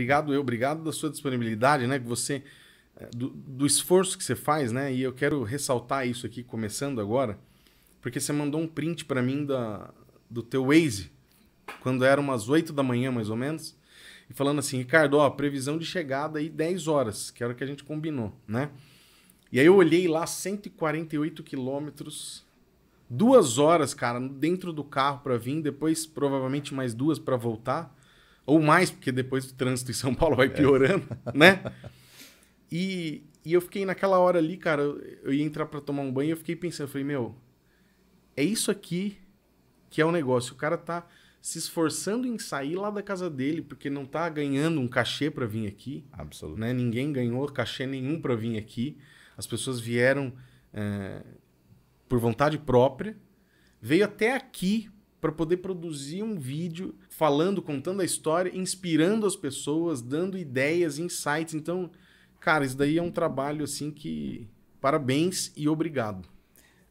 Obrigado eu, obrigado da sua disponibilidade, né? Que você eh, do, do, esforço que você faz, né? E eu quero ressaltar isso aqui começando agora, porque você mandou um print para mim da, do teu Waze quando era umas 8 da manhã mais ou menos, e falando assim, Ricardo, ó, previsão de chegada aí 10 horas, que era o que a gente combinou, né? E aí eu olhei lá 148 quilômetros, duas horas, cara, dentro do carro para vir, depois provavelmente mais duas para voltar. Ou mais, porque depois o trânsito em São Paulo vai é. piorando, é. né? E, e eu fiquei naquela hora ali, cara, eu ia entrar para tomar um banho e eu fiquei pensando, eu falei, meu, é isso aqui que é o negócio. O cara tá se esforçando em sair lá da casa dele porque não tá ganhando um cachê para vir aqui. Absolutamente. Né? Ninguém ganhou cachê nenhum para vir aqui. As pessoas vieram é, por vontade própria, veio até aqui para poder produzir um vídeo falando, contando a história, inspirando as pessoas, dando ideias, insights. Então, cara, isso daí é um trabalho assim que parabéns e obrigado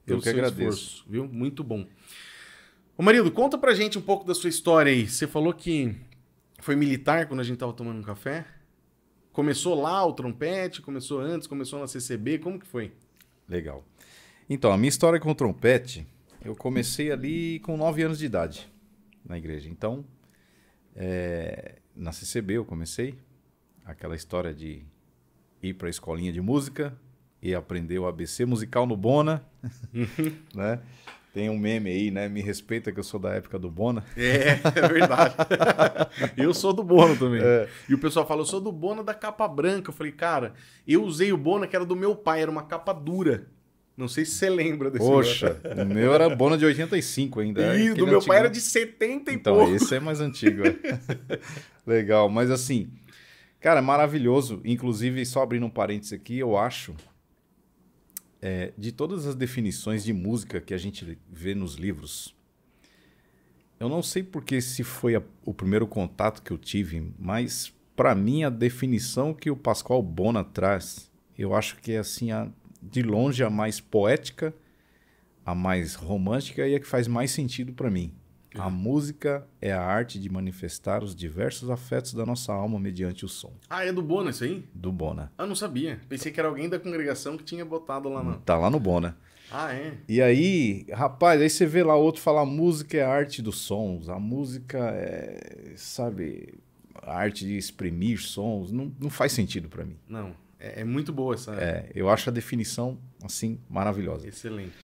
pelo Eu que seu agradeço. esforço, viu? Muito bom. O marido, conta pra gente um pouco da sua história aí. Você falou que foi militar quando a gente tava tomando um café? Começou lá o trompete, começou antes, começou na CCB, como que foi? Legal. Então, a minha história com o trompete eu comecei ali com 9 anos de idade na igreja. Então, é, na CCB eu comecei aquela história de ir para a escolinha de música e aprender o ABC musical no Bona, né? Tem um meme aí, né? Me respeita que eu sou da época do Bona. É, é verdade. eu sou do Bona também. É. E o pessoal fala, eu sou do Bona da capa branca. Eu falei, cara, eu usei o Bona que era do meu pai, era uma capa dura. Não sei se você lembra desse Poxa, o meu era Bona de 85 ainda. E do meu pai era de 70 e então, pouco. Então, esse é mais antigo. Legal, mas assim, cara, é maravilhoso. Inclusive, só abrindo um parênteses aqui, eu acho, é, de todas as definições de música que a gente vê nos livros, eu não sei porque se foi a, o primeiro contato que eu tive, mas para mim a definição que o Pascoal Bona traz, eu acho que é assim a de longe a mais poética, a mais romântica e a que faz mais sentido para mim. A é. música é a arte de manifestar os diversos afetos da nossa alma mediante o som. Ah, é do Bona isso aí? Do Bona. Ah, não sabia. Pensei que era alguém da congregação que tinha botado lá na. Tá lá no Bona. Ah, é? E aí, rapaz, aí você vê lá outro falar música é a arte dos sons. A música é, sabe, a arte de exprimir sons. Não, não faz sentido para mim. Não. É, é muito boa essa. É, eu acho a definição, assim, maravilhosa. Excelente.